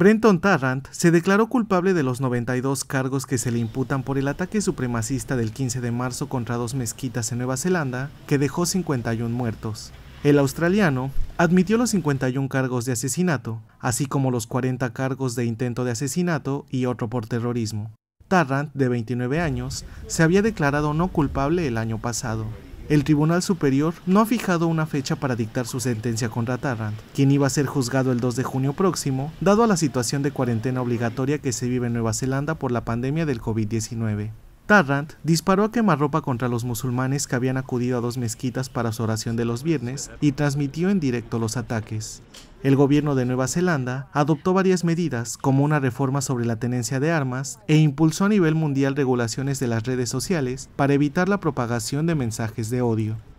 Brenton Tarrant se declaró culpable de los 92 cargos que se le imputan por el ataque supremacista del 15 de marzo contra dos mezquitas en Nueva Zelanda, que dejó 51 muertos. El australiano admitió los 51 cargos de asesinato, así como los 40 cargos de intento de asesinato y otro por terrorismo. Tarrant, de 29 años, se había declarado no culpable el año pasado el Tribunal Superior no ha fijado una fecha para dictar su sentencia contra Tarrant, quien iba a ser juzgado el 2 de junio próximo, dado a la situación de cuarentena obligatoria que se vive en Nueva Zelanda por la pandemia del COVID-19. Tarrant disparó a quemarropa contra los musulmanes que habían acudido a dos mezquitas para su oración de los viernes y transmitió en directo los ataques. El gobierno de Nueva Zelanda adoptó varias medidas como una reforma sobre la tenencia de armas e impulsó a nivel mundial regulaciones de las redes sociales para evitar la propagación de mensajes de odio.